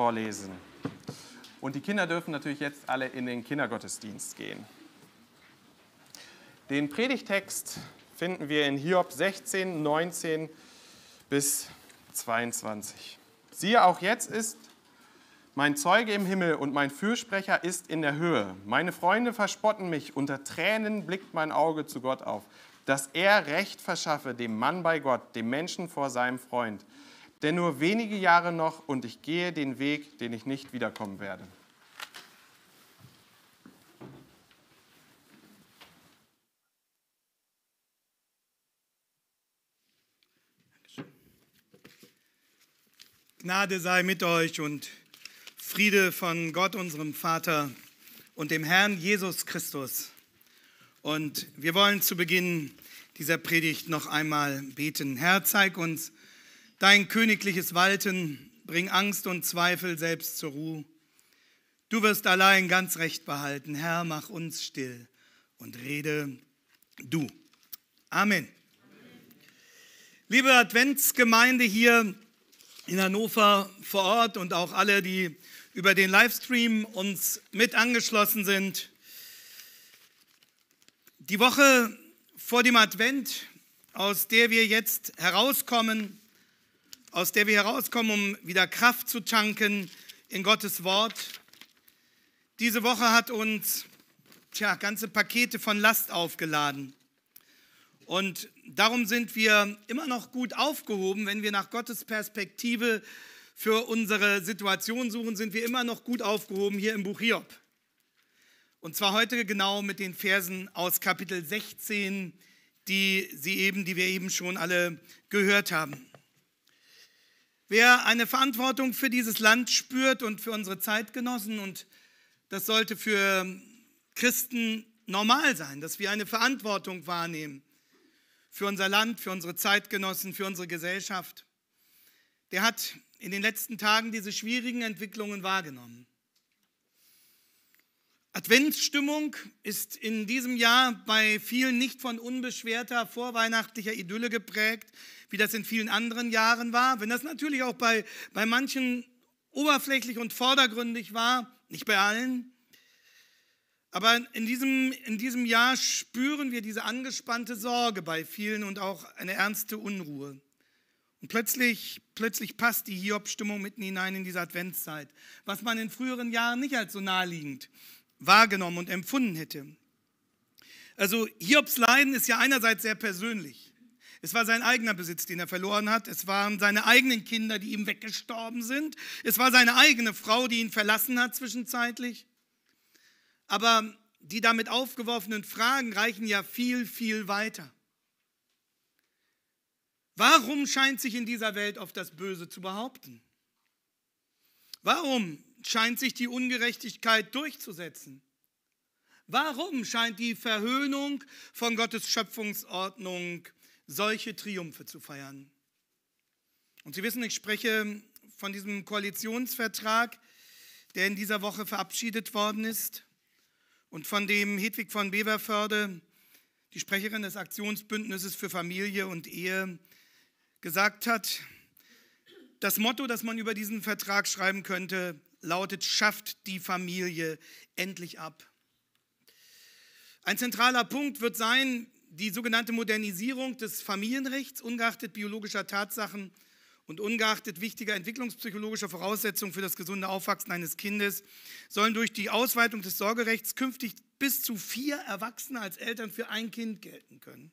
vorlesen. Und die Kinder dürfen natürlich jetzt alle in den Kindergottesdienst gehen. Den Predigtext finden wir in Hiob 16, 19 bis 22. Siehe, auch jetzt ist mein Zeuge im Himmel und mein Fürsprecher ist in der Höhe. Meine Freunde verspotten mich, unter Tränen blickt mein Auge zu Gott auf, dass er Recht verschaffe dem Mann bei Gott, dem Menschen vor seinem Freund denn nur wenige Jahre noch und ich gehe den Weg, den ich nicht wiederkommen werde. Gnade sei mit euch und Friede von Gott, unserem Vater und dem Herrn Jesus Christus. Und wir wollen zu Beginn dieser Predigt noch einmal beten. Herr, zeig uns, Dein königliches Walten, bring Angst und Zweifel selbst zur Ruhe. Du wirst allein ganz recht behalten. Herr, mach uns still und rede du. Amen. Amen. Liebe Adventsgemeinde hier in Hannover vor Ort und auch alle, die über den Livestream uns mit angeschlossen sind. Die Woche vor dem Advent, aus der wir jetzt herauskommen, aus der wir herauskommen, um wieder Kraft zu tanken in Gottes Wort. Diese Woche hat uns tja, ganze Pakete von Last aufgeladen. Und darum sind wir immer noch gut aufgehoben, wenn wir nach Gottes Perspektive für unsere Situation suchen, sind wir immer noch gut aufgehoben hier im Buch Hiob. Und zwar heute genau mit den Versen aus Kapitel 16, die, sie eben, die wir eben schon alle gehört haben wer eine Verantwortung für dieses Land spürt und für unsere Zeitgenossen, und das sollte für Christen normal sein, dass wir eine Verantwortung wahrnehmen für unser Land, für unsere Zeitgenossen, für unsere Gesellschaft, der hat in den letzten Tagen diese schwierigen Entwicklungen wahrgenommen. Adventsstimmung ist in diesem Jahr bei vielen nicht von unbeschwerter vorweihnachtlicher Idylle geprägt wie das in vielen anderen Jahren war. Wenn das natürlich auch bei, bei manchen oberflächlich und vordergründig war, nicht bei allen. Aber in diesem, in diesem Jahr spüren wir diese angespannte Sorge bei vielen und auch eine ernste Unruhe. Und plötzlich, plötzlich passt die Hiob-Stimmung mitten hinein in diese Adventszeit, was man in früheren Jahren nicht als so naheliegend wahrgenommen und empfunden hätte. Also Hiobs Leiden ist ja einerseits sehr persönlich. Es war sein eigener Besitz, den er verloren hat. Es waren seine eigenen Kinder, die ihm weggestorben sind. Es war seine eigene Frau, die ihn verlassen hat zwischenzeitlich. Aber die damit aufgeworfenen Fragen reichen ja viel, viel weiter. Warum scheint sich in dieser Welt oft das Böse zu behaupten? Warum scheint sich die Ungerechtigkeit durchzusetzen? Warum scheint die Verhöhnung von Gottes Schöpfungsordnung solche Triumphe zu feiern. Und Sie wissen, ich spreche von diesem Koalitionsvertrag, der in dieser Woche verabschiedet worden ist und von dem Hedwig von Beverförde, die Sprecherin des Aktionsbündnisses für Familie und Ehe, gesagt hat, das Motto, das man über diesen Vertrag schreiben könnte, lautet, schafft die Familie endlich ab. Ein zentraler Punkt wird sein, die sogenannte Modernisierung des Familienrechts, ungeachtet biologischer Tatsachen und ungeachtet wichtiger entwicklungspsychologischer Voraussetzungen für das gesunde Aufwachsen eines Kindes, sollen durch die Ausweitung des Sorgerechts künftig bis zu vier Erwachsene als Eltern für ein Kind gelten können.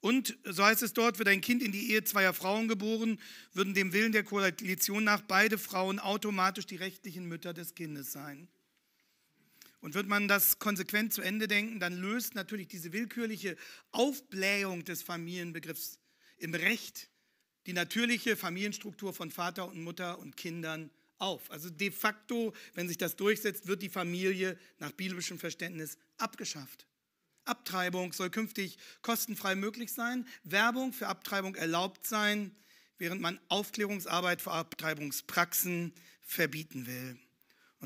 Und so heißt es dort, wird ein Kind in die Ehe zweier Frauen geboren, würden dem Willen der Koalition nach beide Frauen automatisch die rechtlichen Mütter des Kindes sein. Und wird man das konsequent zu Ende denken, dann löst natürlich diese willkürliche Aufblähung des Familienbegriffs im Recht die natürliche Familienstruktur von Vater und Mutter und Kindern auf. Also de facto, wenn sich das durchsetzt, wird die Familie nach biblischem Verständnis abgeschafft. Abtreibung soll künftig kostenfrei möglich sein, Werbung für Abtreibung erlaubt sein, während man Aufklärungsarbeit für Abtreibungspraxen verbieten will.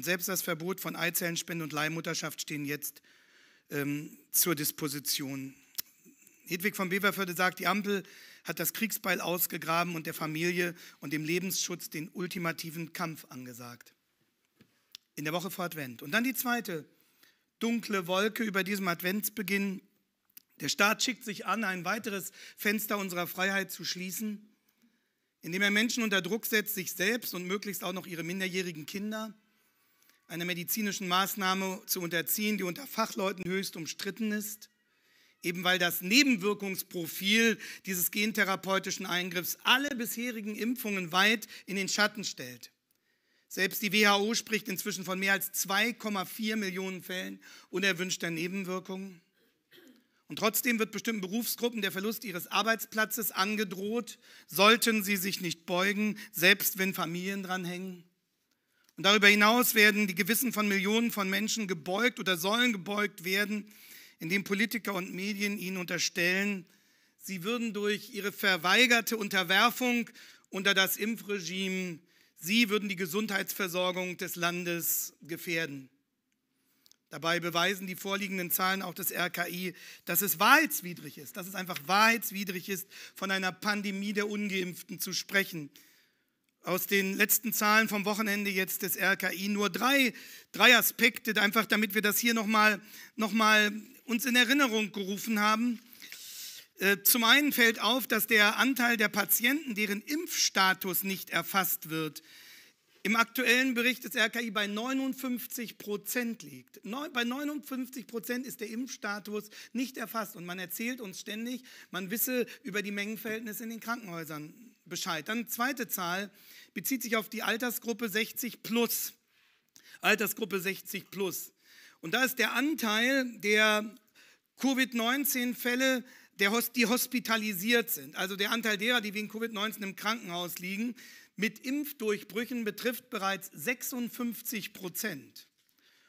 Und selbst das Verbot von Eizellenspende und Leihmutterschaft stehen jetzt ähm, zur Disposition. Hedwig von Beverförde sagt, die Ampel hat das Kriegsbeil ausgegraben und der Familie und dem Lebensschutz den ultimativen Kampf angesagt. In der Woche vor Advent. Und dann die zweite dunkle Wolke über diesem Adventsbeginn. Der Staat schickt sich an, ein weiteres Fenster unserer Freiheit zu schließen, indem er Menschen unter Druck setzt, sich selbst und möglichst auch noch ihre minderjährigen Kinder einer medizinischen Maßnahme zu unterziehen, die unter Fachleuten höchst umstritten ist, eben weil das Nebenwirkungsprofil dieses gentherapeutischen Eingriffs alle bisherigen Impfungen weit in den Schatten stellt. Selbst die WHO spricht inzwischen von mehr als 2,4 Millionen Fällen unerwünschter Nebenwirkungen. Und trotzdem wird bestimmten Berufsgruppen der Verlust ihres Arbeitsplatzes angedroht, sollten sie sich nicht beugen, selbst wenn Familien dranhängen. Und darüber hinaus werden die Gewissen von Millionen von Menschen gebeugt oder sollen gebeugt werden, indem Politiker und Medien ihnen unterstellen, sie würden durch ihre verweigerte Unterwerfung unter das Impfregime, sie würden die Gesundheitsversorgung des Landes gefährden. Dabei beweisen die vorliegenden Zahlen auch des RKI, dass es wahrheitswidrig ist, dass es einfach wahrheitswidrig ist, von einer Pandemie der ungeimpften zu sprechen aus den letzten Zahlen vom Wochenende jetzt des RKI nur drei, drei Aspekte, einfach damit wir das hier nochmal noch mal uns in Erinnerung gerufen haben. Äh, zum einen fällt auf, dass der Anteil der Patienten, deren Impfstatus nicht erfasst wird, im aktuellen Bericht des RKI bei 59 Prozent liegt. Bei 59 Prozent ist der Impfstatus nicht erfasst und man erzählt uns ständig, man wisse über die Mengenverhältnisse in den Krankenhäusern Bescheid. Dann zweite Zahl bezieht sich auf die Altersgruppe 60 plus. Altersgruppe 60 plus. Und da ist der Anteil der Covid-19-Fälle, die hospitalisiert sind, also der Anteil derer, die wegen Covid-19 im Krankenhaus liegen, mit Impfdurchbrüchen betrifft bereits 56 Prozent.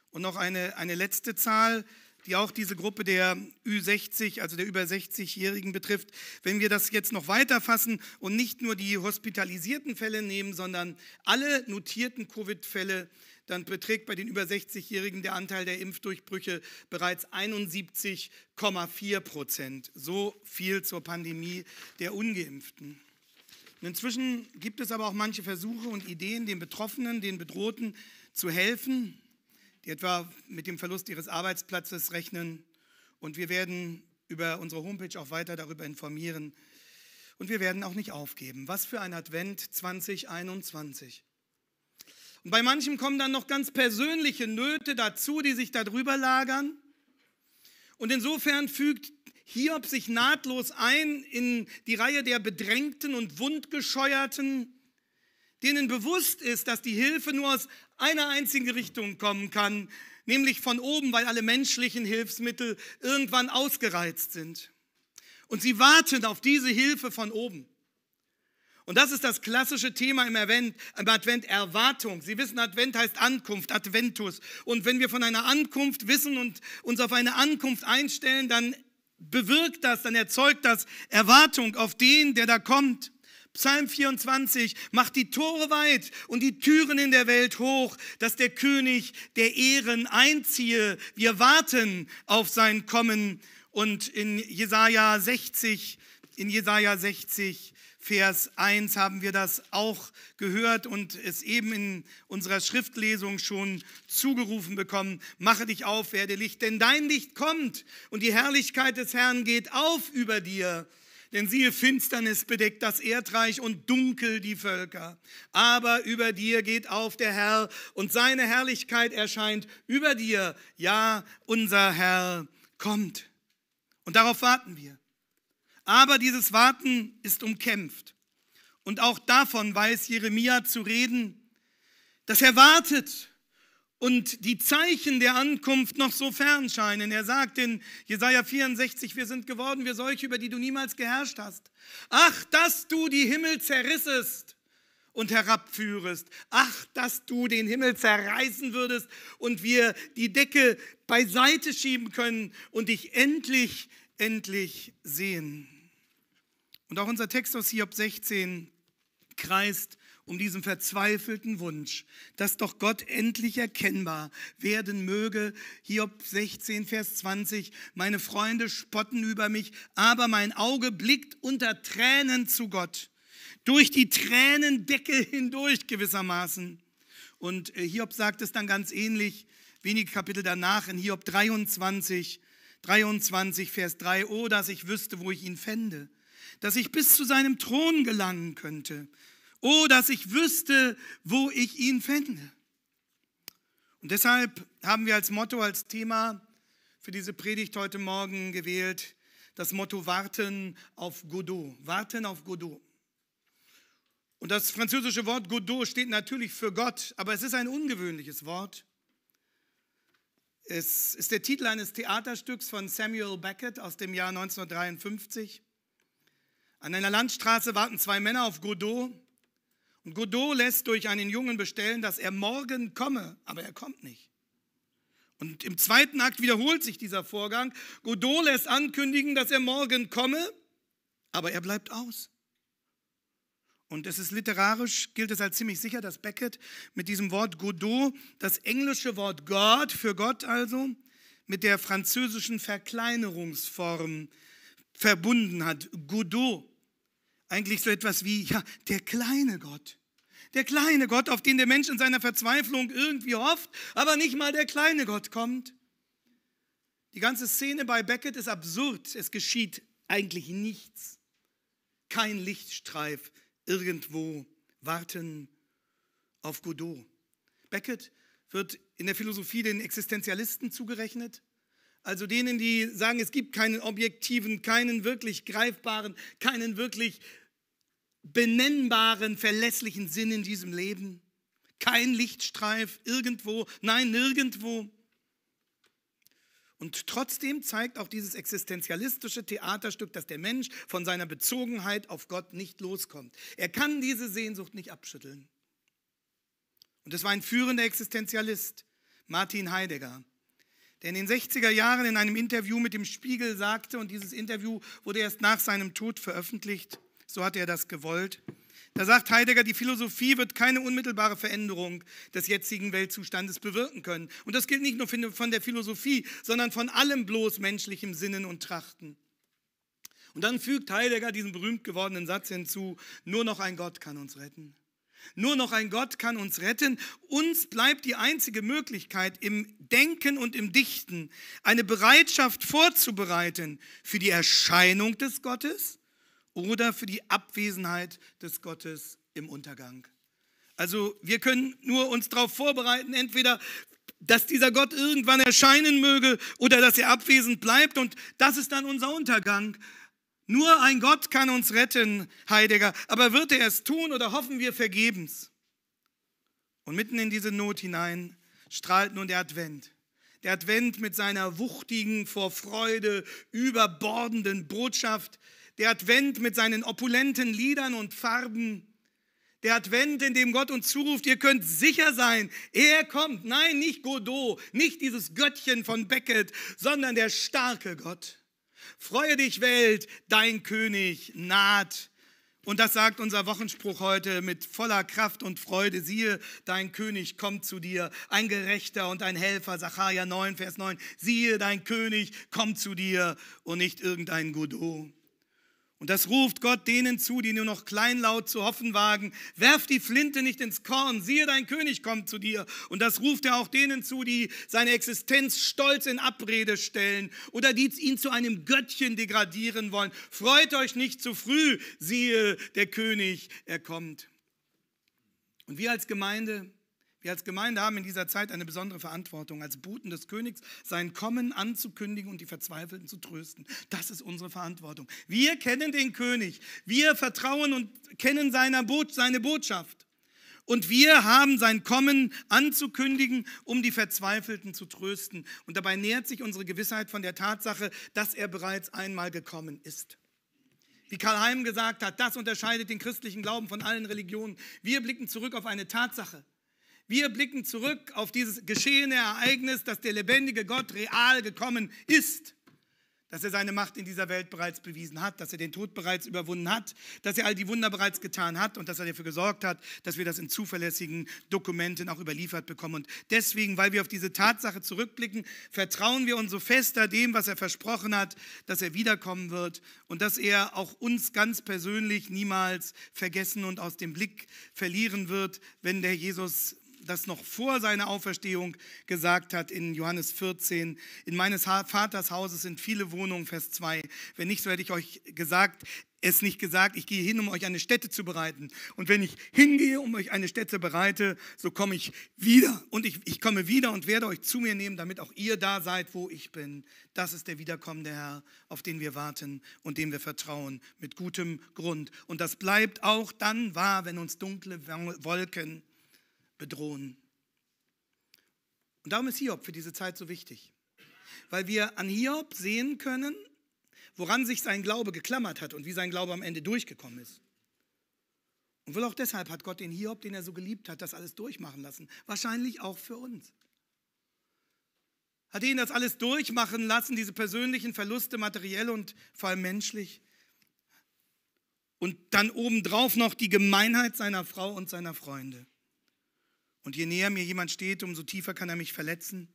Und noch eine, eine letzte Zahl, die auch diese Gruppe der Ü60, also der über 60-Jährigen betrifft, wenn wir das jetzt noch weiter fassen und nicht nur die hospitalisierten Fälle nehmen, sondern alle notierten Covid-Fälle, dann beträgt bei den über 60-Jährigen der Anteil der Impfdurchbrüche bereits 71,4 Prozent. So viel zur Pandemie der Ungeimpften. inzwischen gibt es aber auch manche Versuche und Ideen, den Betroffenen, den Bedrohten zu helfen die etwa mit dem Verlust ihres Arbeitsplatzes rechnen. Und wir werden über unsere Homepage auch weiter darüber informieren. Und wir werden auch nicht aufgeben. Was für ein Advent 2021. Und bei manchem kommen dann noch ganz persönliche Nöte dazu, die sich darüber lagern. Und insofern fügt Hiob sich nahtlos ein in die Reihe der Bedrängten und Wundgescheuerten denen bewusst ist, dass die Hilfe nur aus einer einzigen Richtung kommen kann, nämlich von oben, weil alle menschlichen Hilfsmittel irgendwann ausgereizt sind. Und sie warten auf diese Hilfe von oben. Und das ist das klassische Thema im Advent, im Advent Erwartung. Sie wissen, Advent heißt Ankunft, Adventus. Und wenn wir von einer Ankunft wissen und uns auf eine Ankunft einstellen, dann bewirkt das, dann erzeugt das Erwartung auf den, der da kommt. Psalm 24, macht die Tore weit und die Türen in der Welt hoch, dass der König der Ehren einziehe. Wir warten auf sein Kommen. Und in Jesaja 60, in Jesaja 60, Vers 1 haben wir das auch gehört und es eben in unserer Schriftlesung schon zugerufen bekommen. Mache dich auf, werde Licht, denn dein Licht kommt und die Herrlichkeit des Herrn geht auf über dir. Denn siehe, Finsternis bedeckt das Erdreich und dunkel die Völker. Aber über dir geht auf der Herr und seine Herrlichkeit erscheint über dir. Ja, unser Herr kommt. Und darauf warten wir. Aber dieses Warten ist umkämpft. Und auch davon weiß Jeremia zu reden, dass er wartet und die Zeichen der Ankunft noch so fern scheinen. Er sagt in Jesaja 64, wir sind geworden wir solche, über die du niemals geherrscht hast. Ach, dass du die Himmel zerrissest und herabführest. Ach, dass du den Himmel zerreißen würdest und wir die Decke beiseite schieben können und dich endlich, endlich sehen. Und auch unser Text aus Hiob 16 kreist um diesen verzweifelten Wunsch, dass doch Gott endlich erkennbar werden möge. Hiob 16, Vers 20, meine Freunde spotten über mich, aber mein Auge blickt unter Tränen zu Gott, durch die Tränendecke hindurch gewissermaßen. Und äh, Hiob sagt es dann ganz ähnlich, wenige Kapitel danach in Hiob 23, 23, Vers 3, oh, dass ich wüsste, wo ich ihn fände, dass ich bis zu seinem Thron gelangen könnte. Oh, dass ich wüsste, wo ich ihn fände. Und deshalb haben wir als Motto, als Thema für diese Predigt heute Morgen gewählt, das Motto Warten auf Godot. Warten auf Godot. Und das französische Wort Godot steht natürlich für Gott, aber es ist ein ungewöhnliches Wort. Es ist der Titel eines Theaterstücks von Samuel Beckett aus dem Jahr 1953. An einer Landstraße warten zwei Männer auf Godot, und Godot lässt durch einen Jungen bestellen, dass er morgen komme, aber er kommt nicht. Und im zweiten Akt wiederholt sich dieser Vorgang. Godot lässt ankündigen, dass er morgen komme, aber er bleibt aus. Und es ist literarisch, gilt es als ziemlich sicher, dass Beckett mit diesem Wort Godot, das englische Wort God für Gott also, mit der französischen Verkleinerungsform verbunden hat. Godot eigentlich so etwas wie, ja, der kleine Gott. Der kleine Gott, auf den der Mensch in seiner Verzweiflung irgendwie hofft, aber nicht mal der kleine Gott kommt. Die ganze Szene bei Beckett ist absurd. Es geschieht eigentlich nichts. Kein Lichtstreif irgendwo warten auf Godot. Beckett wird in der Philosophie den Existenzialisten zugerechnet, also denen, die sagen, es gibt keinen objektiven, keinen wirklich greifbaren, keinen wirklich benennbaren, verlässlichen Sinn in diesem Leben. Kein Lichtstreif irgendwo, nein, nirgendwo. Und trotzdem zeigt auch dieses existenzialistische Theaterstück, dass der Mensch von seiner Bezogenheit auf Gott nicht loskommt. Er kann diese Sehnsucht nicht abschütteln. Und es war ein führender Existenzialist, Martin Heidegger, der in den 60er Jahren in einem Interview mit dem Spiegel sagte, und dieses Interview wurde erst nach seinem Tod veröffentlicht, so hat er das gewollt. Da sagt Heidegger, die Philosophie wird keine unmittelbare Veränderung des jetzigen Weltzustandes bewirken können. Und das gilt nicht nur von der Philosophie, sondern von allem bloß menschlichem Sinnen und Trachten. Und dann fügt Heidegger diesen berühmt gewordenen Satz hinzu, nur noch ein Gott kann uns retten. Nur noch ein Gott kann uns retten. Uns bleibt die einzige Möglichkeit im Denken und im Dichten eine Bereitschaft vorzubereiten für die Erscheinung des Gottes oder für die Abwesenheit des Gottes im Untergang. Also wir können nur uns darauf vorbereiten, entweder dass dieser Gott irgendwann erscheinen möge oder dass er abwesend bleibt und das ist dann unser Untergang. Nur ein Gott kann uns retten, Heidegger, aber wird er es tun oder hoffen wir vergebens? Und mitten in diese Not hinein strahlt nun der Advent. Der Advent mit seiner wuchtigen, vor Freude überbordenden Botschaft, der Advent mit seinen opulenten Liedern und Farben. Der Advent, in dem Gott uns zuruft, ihr könnt sicher sein, er kommt. Nein, nicht Godot, nicht dieses Göttchen von Beckett, sondern der starke Gott. Freue dich, Welt, dein König naht. Und das sagt unser Wochenspruch heute mit voller Kraft und Freude. Siehe, dein König kommt zu dir, ein Gerechter und ein Helfer. Sacharja 9, Vers 9. Siehe, dein König kommt zu dir und nicht irgendein Godot. Und das ruft Gott denen zu, die nur noch kleinlaut zu hoffen wagen. Werf die Flinte nicht ins Korn, siehe, dein König kommt zu dir. Und das ruft er auch denen zu, die seine Existenz stolz in Abrede stellen oder die ihn zu einem Göttchen degradieren wollen. Freut euch nicht zu früh, siehe, der König, er kommt. Und wir als Gemeinde, wir als Gemeinde haben in dieser Zeit eine besondere Verantwortung, als Boten des Königs sein Kommen anzukündigen und die Verzweifelten zu trösten. Das ist unsere Verantwortung. Wir kennen den König. Wir vertrauen und kennen seine Botschaft. Und wir haben sein Kommen anzukündigen, um die Verzweifelten zu trösten. Und dabei nähert sich unsere Gewissheit von der Tatsache, dass er bereits einmal gekommen ist wie Karl Heim gesagt hat, das unterscheidet den christlichen Glauben von allen Religionen. Wir blicken zurück auf eine Tatsache. Wir blicken zurück auf dieses geschehene Ereignis, dass der lebendige Gott real gekommen ist dass er seine Macht in dieser Welt bereits bewiesen hat, dass er den Tod bereits überwunden hat, dass er all die Wunder bereits getan hat und dass er dafür gesorgt hat, dass wir das in zuverlässigen Dokumenten auch überliefert bekommen. Und deswegen, weil wir auf diese Tatsache zurückblicken, vertrauen wir umso fester dem, was er versprochen hat, dass er wiederkommen wird und dass er auch uns ganz persönlich niemals vergessen und aus dem Blick verlieren wird, wenn der Jesus das noch vor seiner Auferstehung gesagt hat in Johannes 14, in meines Vaters Hauses sind viele Wohnungen, Vers 2. Wenn nicht, so hätte ich euch gesagt, es nicht gesagt, ich gehe hin, um euch eine Stätte zu bereiten. Und wenn ich hingehe, um euch eine Stätte bereite, so komme ich wieder. Und ich, ich komme wieder und werde euch zu mir nehmen, damit auch ihr da seid, wo ich bin. Das ist der wiederkommende Herr, auf den wir warten und dem wir vertrauen, mit gutem Grund. Und das bleibt auch dann wahr, wenn uns dunkle Wolken bedrohen. Und darum ist Hiob für diese Zeit so wichtig, weil wir an Hiob sehen können, woran sich sein Glaube geklammert hat und wie sein Glaube am Ende durchgekommen ist. Und wohl auch deshalb hat Gott den Hiob, den er so geliebt hat, das alles durchmachen lassen. Wahrscheinlich auch für uns. Hat ihn das alles durchmachen lassen, diese persönlichen Verluste, materiell und vor allem menschlich. Und dann obendrauf noch die Gemeinheit seiner Frau und seiner Freunde. Und je näher mir jemand steht, umso tiefer kann er mich verletzen.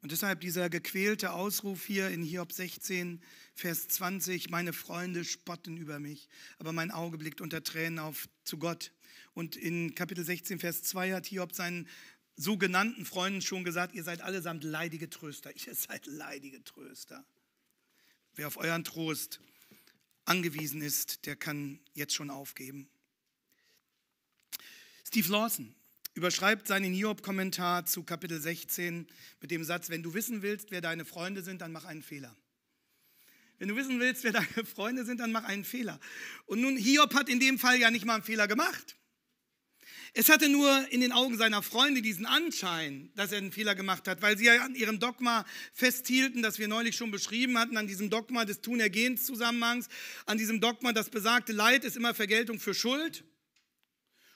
Und deshalb dieser gequälte Ausruf hier in Hiob 16, Vers 20, meine Freunde spotten über mich, aber mein Auge blickt unter Tränen auf zu Gott. Und in Kapitel 16, Vers 2 hat Hiob seinen sogenannten Freunden schon gesagt, ihr seid allesamt leidige Tröster, ihr seid leidige Tröster. Wer auf euren Trost angewiesen ist, der kann jetzt schon aufgeben. Steve Lawson überschreibt seinen Hiob-Kommentar zu Kapitel 16 mit dem Satz, wenn du wissen willst, wer deine Freunde sind, dann mach einen Fehler. Wenn du wissen willst, wer deine Freunde sind, dann mach einen Fehler. Und nun, Hiob hat in dem Fall ja nicht mal einen Fehler gemacht. Es hatte nur in den Augen seiner Freunde diesen Anschein, dass er einen Fehler gemacht hat, weil sie ja an ihrem Dogma festhielten, das wir neulich schon beschrieben hatten, an diesem Dogma des Tun-Ergehens-Zusammenhangs, an diesem Dogma, das besagte Leid ist immer Vergeltung für Schuld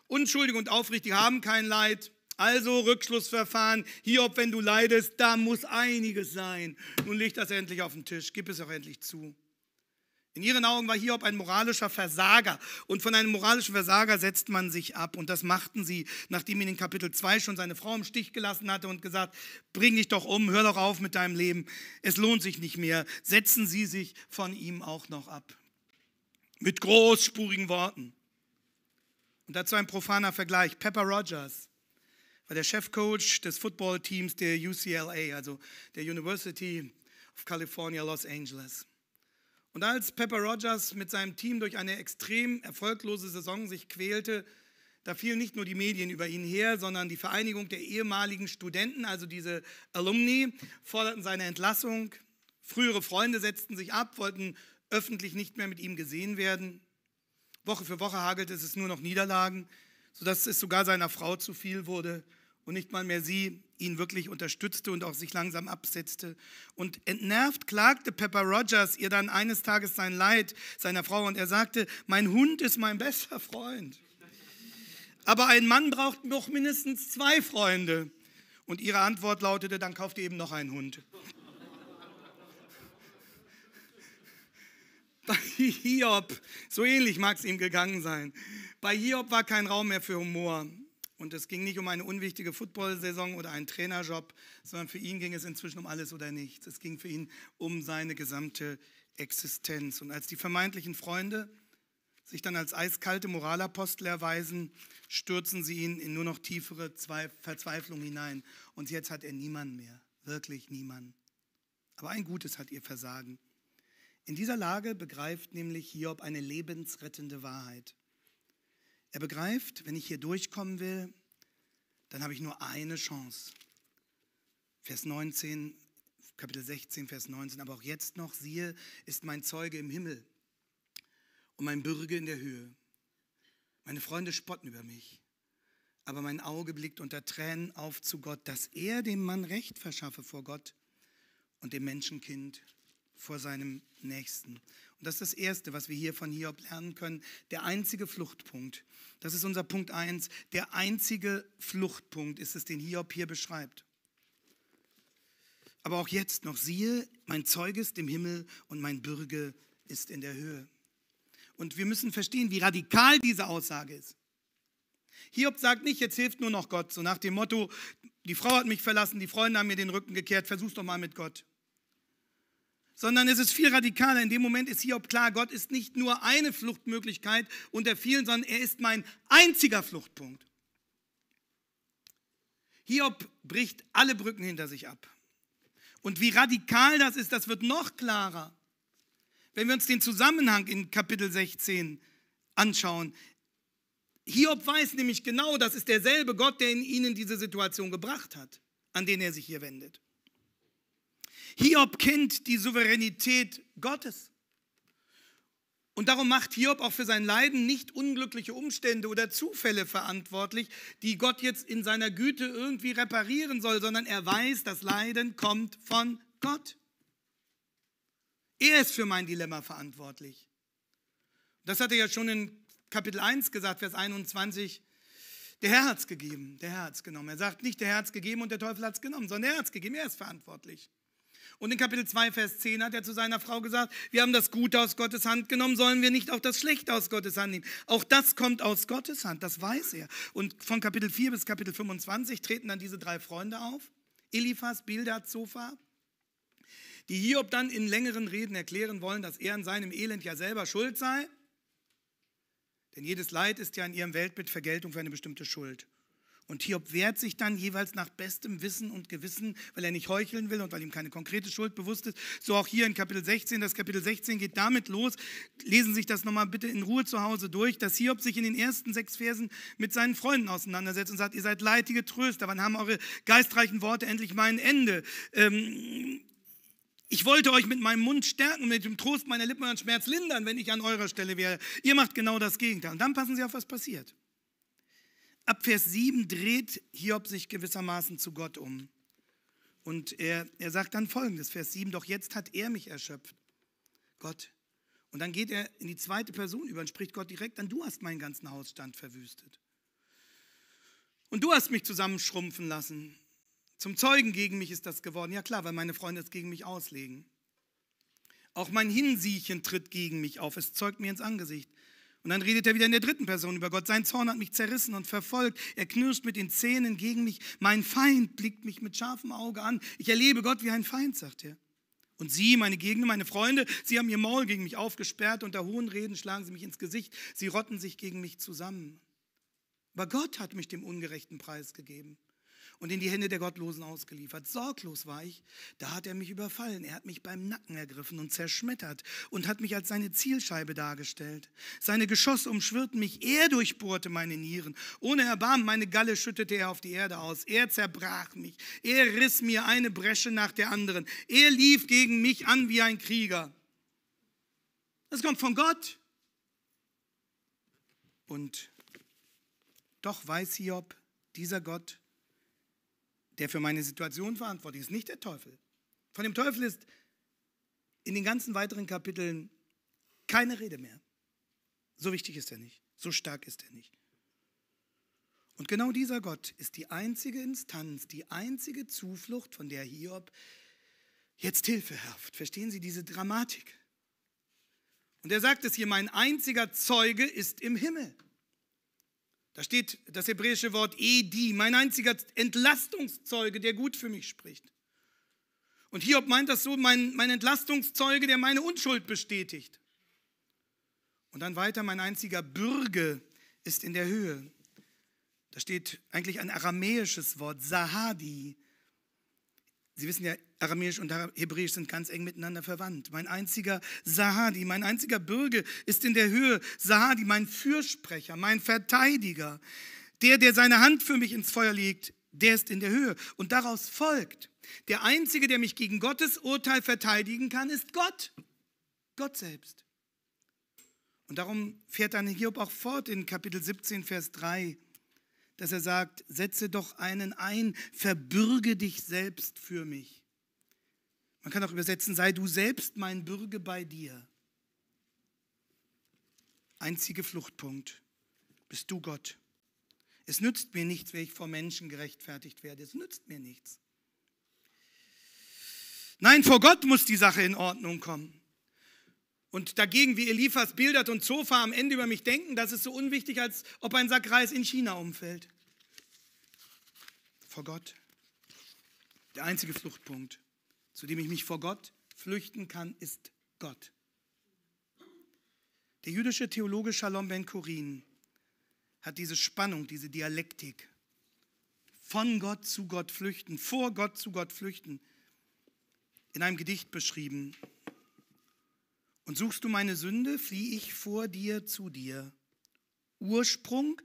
unschuldig und aufrichtig, haben kein Leid. Also Rückschlussverfahren. Hier, ob wenn du leidest, da muss einiges sein. Nun liegt das endlich auf dem Tisch. Gib es auch endlich zu. In ihren Augen war Hiob ein moralischer Versager. Und von einem moralischen Versager setzt man sich ab. Und das machten sie, nachdem ihn in Kapitel 2 schon seine Frau im Stich gelassen hatte und gesagt, bring dich doch um, hör doch auf mit deinem Leben. Es lohnt sich nicht mehr. Setzen sie sich von ihm auch noch ab. Mit großspurigen Worten. Und dazu ein profaner Vergleich. Pepper Rogers war der Chefcoach des Footballteams der UCLA, also der University of California, Los Angeles. Und als Pepper Rogers mit seinem Team durch eine extrem erfolglose Saison sich quälte, da fielen nicht nur die Medien über ihn her, sondern die Vereinigung der ehemaligen Studenten, also diese Alumni, forderten seine Entlassung. Frühere Freunde setzten sich ab, wollten öffentlich nicht mehr mit ihm gesehen werden. Woche für Woche hagelte es nur noch Niederlagen, sodass es sogar seiner Frau zu viel wurde und nicht mal mehr sie ihn wirklich unterstützte und auch sich langsam absetzte. Und entnervt klagte Pepper Rogers ihr dann eines Tages sein Leid seiner Frau und er sagte, mein Hund ist mein bester Freund. Aber ein Mann braucht noch mindestens zwei Freunde. Und ihre Antwort lautete, dann kauft ihr eben noch einen Hund. Bei Hiob, so ähnlich mag es ihm gegangen sein. Bei Hiob war kein Raum mehr für Humor. Und es ging nicht um eine unwichtige Football-Saison oder einen Trainerjob, sondern für ihn ging es inzwischen um alles oder nichts. Es ging für ihn um seine gesamte Existenz. Und als die vermeintlichen Freunde sich dann als eiskalte Moralapostel erweisen, stürzen sie ihn in nur noch tiefere Verzweiflung hinein. Und jetzt hat er niemanden mehr, wirklich niemanden. Aber ein Gutes hat ihr Versagen. In dieser Lage begreift nämlich Hiob eine lebensrettende Wahrheit. Er begreift, wenn ich hier durchkommen will, dann habe ich nur eine Chance. Vers 19, Kapitel 16, Vers 19, aber auch jetzt noch, siehe, ist mein Zeuge im Himmel und mein Bürger in der Höhe. Meine Freunde spotten über mich, aber mein Auge blickt unter Tränen auf zu Gott, dass er dem Mann Recht verschaffe vor Gott und dem Menschenkind vor seinem Nächsten. Und das ist das Erste, was wir hier von Hiob lernen können. Der einzige Fluchtpunkt. Das ist unser Punkt 1. Der einzige Fluchtpunkt ist es, den Hiob hier beschreibt. Aber auch jetzt noch, siehe, mein Zeug ist im Himmel und mein Bürger ist in der Höhe. Und wir müssen verstehen, wie radikal diese Aussage ist. Hiob sagt nicht, jetzt hilft nur noch Gott, so nach dem Motto, die Frau hat mich verlassen, die Freunde haben mir den Rücken gekehrt, versuch's doch mal mit Gott sondern es ist viel radikaler. In dem Moment ist Hiob klar, Gott ist nicht nur eine Fluchtmöglichkeit unter vielen, sondern er ist mein einziger Fluchtpunkt. Hiob bricht alle Brücken hinter sich ab. Und wie radikal das ist, das wird noch klarer, wenn wir uns den Zusammenhang in Kapitel 16 anschauen. Hiob weiß nämlich genau, das ist derselbe Gott, der in ihnen diese Situation gebracht hat, an den er sich hier wendet. Hiob kennt die Souveränität Gottes. Und darum macht Hiob auch für sein Leiden nicht unglückliche Umstände oder Zufälle verantwortlich, die Gott jetzt in seiner Güte irgendwie reparieren soll, sondern er weiß, das Leiden kommt von Gott. Er ist für mein Dilemma verantwortlich. Das hat er ja schon in Kapitel 1 gesagt, Vers 21. Der Herr hat es gegeben, der Herr hat es genommen. Er sagt nicht, der Herr hat es gegeben und der Teufel hat es genommen, sondern er hat es gegeben, er ist verantwortlich. Und in Kapitel 2, Vers 10 hat er zu seiner Frau gesagt, wir haben das Gute aus Gottes Hand genommen, sollen wir nicht auch das Schlechte aus Gottes Hand nehmen. Auch das kommt aus Gottes Hand, das weiß er. Und von Kapitel 4 bis Kapitel 25 treten dann diese drei Freunde auf, Eliphas, Bildad, Zophar, die Hiob dann in längeren Reden erklären wollen, dass er an seinem Elend ja selber schuld sei. Denn jedes Leid ist ja in ihrem Weltbild Vergeltung für eine bestimmte Schuld. Und Hiob wehrt sich dann jeweils nach bestem Wissen und Gewissen, weil er nicht heucheln will und weil ihm keine konkrete Schuld bewusst ist. So auch hier in Kapitel 16. Das Kapitel 16 geht damit los. Lesen Sie sich das nochmal bitte in Ruhe zu Hause durch, dass Hiob sich in den ersten sechs Versen mit seinen Freunden auseinandersetzt und sagt, ihr seid leidige Tröster, wann haben eure geistreichen Worte endlich mal ein Ende? Ähm, ich wollte euch mit meinem Mund stärken, mit dem Trost meiner Lippen euren Schmerz lindern, wenn ich an eurer Stelle wäre. Ihr macht genau das Gegenteil. Und dann passen Sie auf, was passiert. Ab Vers 7 dreht Hiob sich gewissermaßen zu Gott um. Und er, er sagt dann folgendes, Vers 7, doch jetzt hat er mich erschöpft, Gott. Und dann geht er in die zweite Person über und spricht Gott direkt an, du hast meinen ganzen Hausstand verwüstet. Und du hast mich zusammenschrumpfen lassen. Zum Zeugen gegen mich ist das geworden. Ja klar, weil meine Freunde es gegen mich auslegen. Auch mein Hinsiechen tritt gegen mich auf. Es zeugt mir ins Angesicht. Und dann redet er wieder in der dritten Person über Gott. Sein Zorn hat mich zerrissen und verfolgt. Er knirscht mit den Zähnen gegen mich. Mein Feind blickt mich mit scharfem Auge an. Ich erlebe Gott wie ein Feind, sagt er. Und sie, meine Gegner, meine Freunde, sie haben ihr Maul gegen mich aufgesperrt. Unter hohen Reden schlagen sie mich ins Gesicht. Sie rotten sich gegen mich zusammen. Aber Gott hat mich dem ungerechten Preis gegeben und in die Hände der Gottlosen ausgeliefert. Sorglos war ich, da hat er mich überfallen. Er hat mich beim Nacken ergriffen und zerschmettert und hat mich als seine Zielscheibe dargestellt. Seine Geschosse umschwirrten mich, er durchbohrte meine Nieren. Ohne Erbarmen meine Galle schüttete er auf die Erde aus. Er zerbrach mich, er riss mir eine Bresche nach der anderen. Er lief gegen mich an wie ein Krieger. Das kommt von Gott. Und doch weiß Hiob, dieser Gott der für meine Situation verantwortlich ist, nicht der Teufel. Von dem Teufel ist in den ganzen weiteren Kapiteln keine Rede mehr. So wichtig ist er nicht, so stark ist er nicht. Und genau dieser Gott ist die einzige Instanz, die einzige Zuflucht, von der Hiob jetzt Hilfe herrscht. Verstehen Sie diese Dramatik? Und er sagt es hier, mein einziger Zeuge ist im Himmel. Da steht das hebräische Wort Edi, mein einziger Entlastungszeuge, der gut für mich spricht. Und Hiob meint das so, mein, mein Entlastungszeuge, der meine Unschuld bestätigt. Und dann weiter, mein einziger Bürge ist in der Höhe. Da steht eigentlich ein aramäisches Wort, Sahadi, Sie wissen ja, Aramäisch und Hebräisch sind ganz eng miteinander verwandt. Mein einziger Sahadi, mein einziger Bürger ist in der Höhe. Sahadi, mein Fürsprecher, mein Verteidiger. Der, der seine Hand für mich ins Feuer legt, der ist in der Höhe. Und daraus folgt, der Einzige, der mich gegen Gottes Urteil verteidigen kann, ist Gott. Gott selbst. Und darum fährt dann Hiob auch fort in Kapitel 17, Vers 3 dass er sagt, setze doch einen ein, verbürge dich selbst für mich. Man kann auch übersetzen, sei du selbst mein Bürger bei dir. Einzige Fluchtpunkt, bist du Gott. Es nützt mir nichts, wenn ich vor Menschen gerechtfertigt werde. Es nützt mir nichts. Nein, vor Gott muss die Sache in Ordnung kommen und dagegen, wie Eliphas Bildert und Zofa am Ende über mich denken, das ist so unwichtig, als ob ein Sack Reis in China umfällt. Vor Gott. Der einzige Fluchtpunkt, zu dem ich mich vor Gott flüchten kann, ist Gott. Der jüdische Theologe Shalom ben Kurin hat diese Spannung, diese Dialektik von Gott zu Gott flüchten, vor Gott zu Gott flüchten, in einem Gedicht beschrieben. Und suchst du meine Sünde, fliehe ich vor dir zu dir. Ursprung,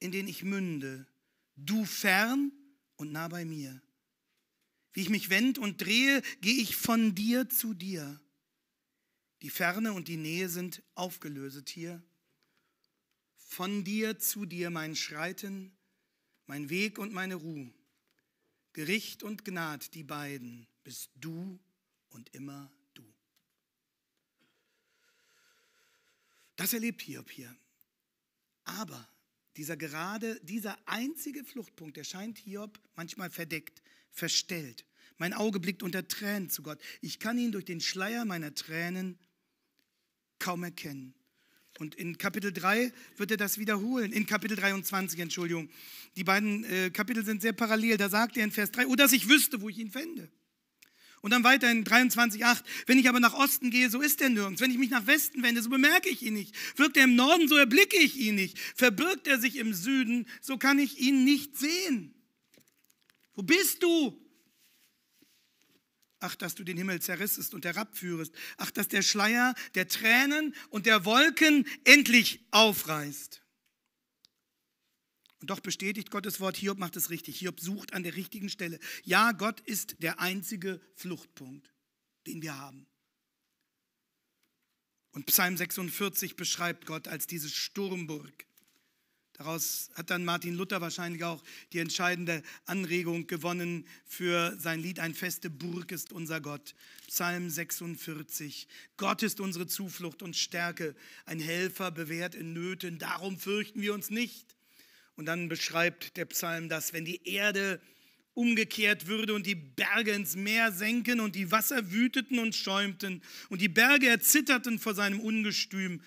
in den ich münde, du fern und nah bei mir. Wie ich mich wend und drehe, gehe ich von dir zu dir. Die Ferne und die Nähe sind aufgelöset hier. Von dir zu dir mein Schreiten, mein Weg und meine Ruhe. Gericht und Gnad, die beiden, bist du und immer Das erlebt Hiob hier. Aber dieser gerade, dieser einzige Fluchtpunkt, der scheint Hiob manchmal verdeckt, verstellt. Mein Auge blickt unter Tränen zu Gott. Ich kann ihn durch den Schleier meiner Tränen kaum erkennen. Und in Kapitel 3 wird er das wiederholen. In Kapitel 23, Entschuldigung. Die beiden äh, Kapitel sind sehr parallel. Da sagt er in Vers 3, oh, dass ich wüsste, wo ich ihn fände. Und dann weiter in 23,8. Wenn ich aber nach Osten gehe, so ist er nirgends. Wenn ich mich nach Westen wende, so bemerke ich ihn nicht. Wirkt er im Norden, so erblicke ich ihn nicht. Verbirgt er sich im Süden, so kann ich ihn nicht sehen. Wo bist du? Ach, dass du den Himmel zerrissest und herabführest. Ach, dass der Schleier der Tränen und der Wolken endlich aufreißt. Und doch bestätigt Gottes Wort, Hiob macht es richtig. Hiob sucht an der richtigen Stelle. Ja, Gott ist der einzige Fluchtpunkt, den wir haben. Und Psalm 46 beschreibt Gott als diese Sturmburg. Daraus hat dann Martin Luther wahrscheinlich auch die entscheidende Anregung gewonnen für sein Lied Ein feste Burg ist unser Gott. Psalm 46. Gott ist unsere Zuflucht und Stärke, ein Helfer bewährt in Nöten, darum fürchten wir uns nicht. Und dann beschreibt der Psalm dass wenn die Erde umgekehrt würde und die Berge ins Meer senken und die Wasser wüteten und schäumten und die Berge erzitterten vor seinem Ungestüm.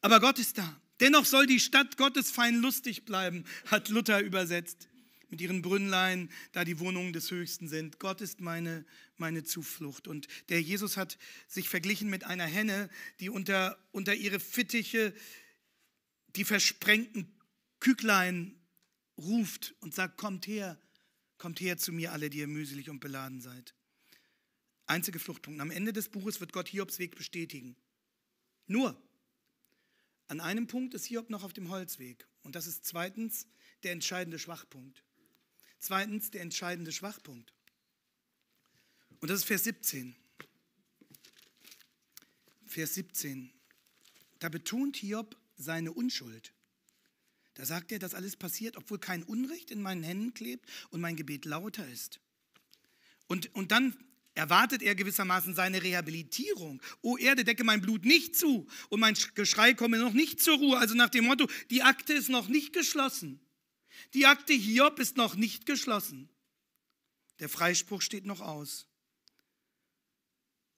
Aber Gott ist da. Dennoch soll die Stadt Gottes fein lustig bleiben, hat Luther übersetzt, mit ihren Brünnlein, da die Wohnungen des Höchsten sind. Gott ist meine, meine Zuflucht. Und der Jesus hat sich verglichen mit einer Henne, die unter, unter ihre Fittiche die versprengten Küklein ruft und sagt, kommt her, kommt her zu mir alle, die ihr mühselig und beladen seid. Einzige Fluchtpunkt. Am Ende des Buches wird Gott Hiobs Weg bestätigen. Nur, an einem Punkt ist Hiob noch auf dem Holzweg. Und das ist zweitens der entscheidende Schwachpunkt. Zweitens der entscheidende Schwachpunkt. Und das ist Vers 17. Vers 17. Da betont Hiob seine Unschuld. Da sagt er, dass alles passiert, obwohl kein Unrecht in meinen Händen klebt und mein Gebet lauter ist. Und, und dann erwartet er gewissermaßen seine Rehabilitierung. O Erde, decke mein Blut nicht zu und mein Geschrei komme noch nicht zur Ruhe. Also nach dem Motto, die Akte ist noch nicht geschlossen. Die Akte Hiob ist noch nicht geschlossen. Der Freispruch steht noch aus.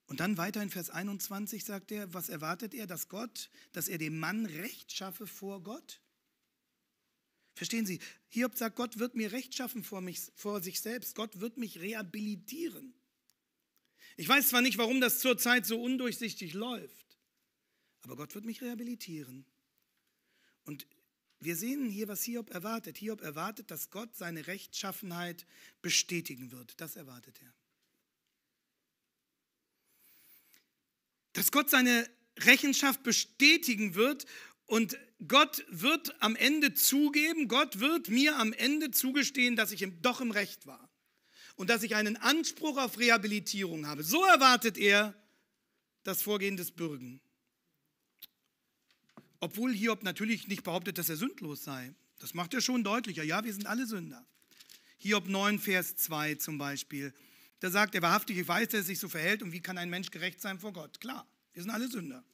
Und dann weiter in Vers 21 sagt er, was erwartet er, dass Gott, dass er dem Mann Recht schaffe vor Gott? Verstehen Sie? Hiob sagt, Gott wird mir Recht schaffen vor, mich, vor sich selbst. Gott wird mich rehabilitieren. Ich weiß zwar nicht, warum das zurzeit so undurchsichtig läuft, aber Gott wird mich rehabilitieren. Und wir sehen hier, was Hiob erwartet. Hiob erwartet, dass Gott seine Rechtschaffenheit bestätigen wird. Das erwartet er. Dass Gott seine Rechenschaft bestätigen wird und Gott wird am Ende zugeben, Gott wird mir am Ende zugestehen, dass ich doch im Recht war und dass ich einen Anspruch auf Rehabilitierung habe. So erwartet er das Vorgehen des Bürgen. Obwohl Hiob natürlich nicht behauptet, dass er sündlos sei. Das macht er schon deutlicher. Ja, wir sind alle Sünder. Hiob 9, Vers 2 zum Beispiel. Da sagt er wahrhaftig, ich weiß, dass er sich so verhält und wie kann ein Mensch gerecht sein vor Gott? Klar, wir sind alle Sünder.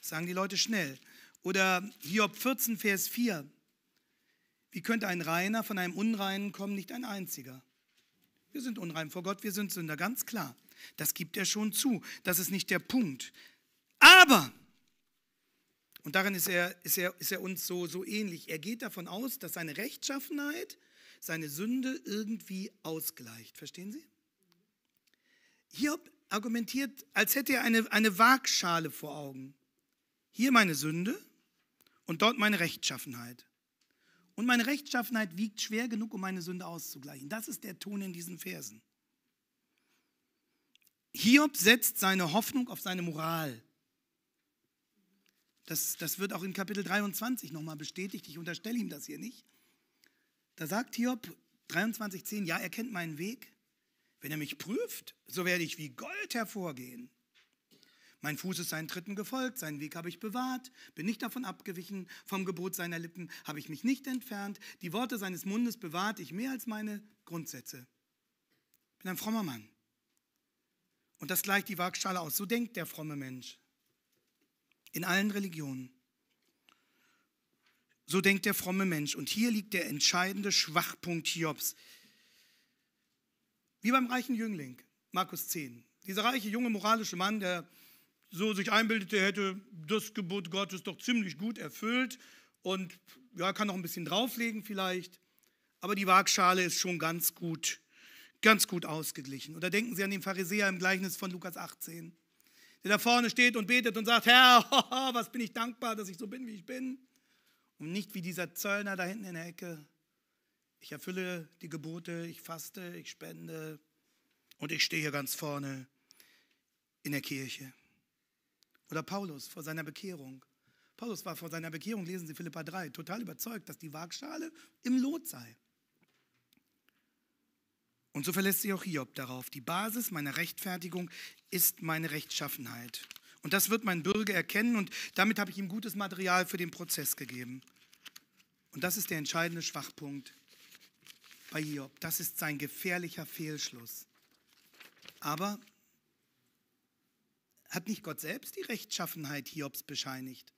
Das sagen die Leute schnell. Oder Hiob 14, Vers 4. Wie könnte ein Reiner von einem Unreinen kommen? Nicht ein einziger. Wir sind unrein vor Gott, wir sind Sünder, ganz klar. Das gibt er schon zu. Das ist nicht der Punkt. Aber, und darin ist er, ist er, ist er uns so, so ähnlich, er geht davon aus, dass seine Rechtschaffenheit seine Sünde irgendwie ausgleicht. Verstehen Sie? Hiob argumentiert, als hätte er eine, eine Waagschale vor Augen. Hier meine Sünde, und dort meine Rechtschaffenheit. Und meine Rechtschaffenheit wiegt schwer genug, um meine Sünde auszugleichen. Das ist der Ton in diesen Versen. Hiob setzt seine Hoffnung auf seine Moral. Das, das wird auch in Kapitel 23 nochmal bestätigt. Ich unterstelle ihm das hier nicht. Da sagt Hiob 23,10, ja, er kennt meinen Weg. Wenn er mich prüft, so werde ich wie Gold hervorgehen. Mein Fuß ist seinen Tritten gefolgt, seinen Weg habe ich bewahrt, bin nicht davon abgewichen, vom Gebot seiner Lippen habe ich mich nicht entfernt, die Worte seines Mundes bewahrt ich mehr als meine Grundsätze. Bin ein frommer Mann. Und das gleicht die Waagschale aus. So denkt der fromme Mensch. In allen Religionen. So denkt der fromme Mensch. Und hier liegt der entscheidende Schwachpunkt Hiobs. Wie beim reichen Jüngling, Markus 10. Dieser reiche, junge, moralische Mann, der so sich einbildete, er hätte das Gebot Gottes doch ziemlich gut erfüllt und ja, kann noch ein bisschen drauflegen vielleicht. Aber die Waagschale ist schon ganz gut, ganz gut ausgeglichen. Oder denken Sie an den Pharisäer im Gleichnis von Lukas 18, der da vorne steht und betet und sagt, Herr, was bin ich dankbar, dass ich so bin, wie ich bin. Und nicht wie dieser Zöllner da hinten in der Ecke. Ich erfülle die Gebote, ich faste, ich spende und ich stehe hier ganz vorne in der Kirche. Oder Paulus vor seiner Bekehrung. Paulus war vor seiner Bekehrung, lesen Sie Philippa 3, total überzeugt, dass die Waagschale im Lot sei. Und so verlässt sich auch Hiob darauf. Die Basis meiner Rechtfertigung ist meine Rechtschaffenheit. Und das wird mein Bürger erkennen und damit habe ich ihm gutes Material für den Prozess gegeben. Und das ist der entscheidende Schwachpunkt bei Hiob. Das ist sein gefährlicher Fehlschluss. Aber hat nicht Gott selbst die Rechtschaffenheit Hiobs bescheinigt?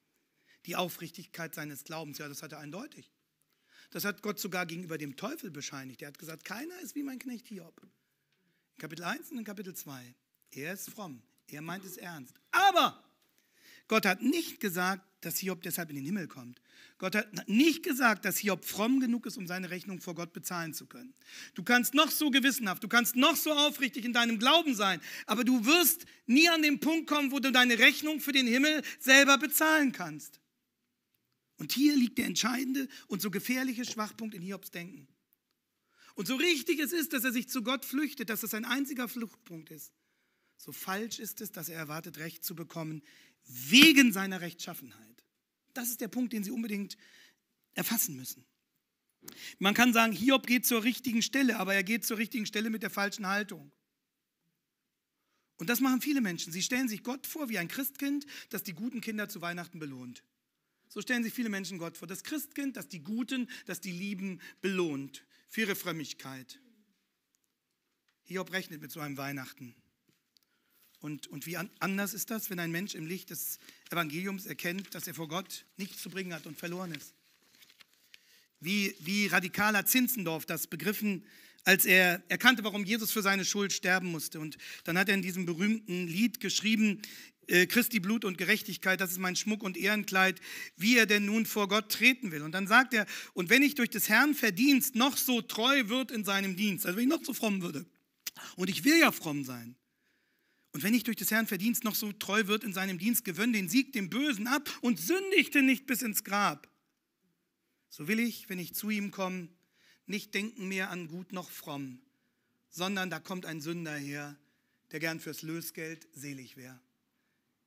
Die Aufrichtigkeit seines Glaubens, ja, das hat er eindeutig. Das hat Gott sogar gegenüber dem Teufel bescheinigt. Er hat gesagt, keiner ist wie mein Knecht Hiob. In Kapitel 1 und in Kapitel 2. Er ist fromm. Er meint es ernst. Aber Gott hat nicht gesagt, dass Hiob deshalb in den Himmel kommt. Gott hat nicht gesagt, dass Hiob fromm genug ist, um seine Rechnung vor Gott bezahlen zu können. Du kannst noch so gewissenhaft, du kannst noch so aufrichtig in deinem Glauben sein, aber du wirst nie an den Punkt kommen, wo du deine Rechnung für den Himmel selber bezahlen kannst. Und hier liegt der entscheidende und so gefährliche Schwachpunkt in Hiobs Denken. Und so richtig es ist, dass er sich zu Gott flüchtet, dass es sein einziger Fluchtpunkt ist, so falsch ist es, dass er erwartet, Recht zu bekommen wegen seiner Rechtschaffenheit. Das ist der Punkt, den Sie unbedingt erfassen müssen. Man kann sagen, Hiob geht zur richtigen Stelle, aber er geht zur richtigen Stelle mit der falschen Haltung. Und das machen viele Menschen. Sie stellen sich Gott vor wie ein Christkind, das die guten Kinder zu Weihnachten belohnt. So stellen sich viele Menschen Gott vor. Das Christkind, das die Guten, das die Lieben belohnt für ihre Frömmigkeit. Hiob rechnet mit so einem Weihnachten. Und, und wie anders ist das, wenn ein Mensch im Licht des Evangeliums erkennt, dass er vor Gott nichts zu bringen hat und verloren ist? Wie, wie radikal Zinzendorf das begriffen, als er erkannte, warum Jesus für seine Schuld sterben musste. Und dann hat er in diesem berühmten Lied geschrieben, äh, Christi Blut und Gerechtigkeit, das ist mein Schmuck und Ehrenkleid, wie er denn nun vor Gott treten will. Und dann sagt er, und wenn ich durch des Herrn Verdienst noch so treu wird in seinem Dienst, also wenn ich noch so fromm würde, und ich will ja fromm sein, und wenn ich durch des Herrn Verdienst noch so treu wird in seinem Dienst, gewöhne den Sieg dem Bösen ab und sündigte nicht bis ins Grab. So will ich, wenn ich zu ihm komme, nicht denken mehr an gut noch fromm, sondern da kommt ein Sünder her, der gern fürs Lösgeld selig wäre.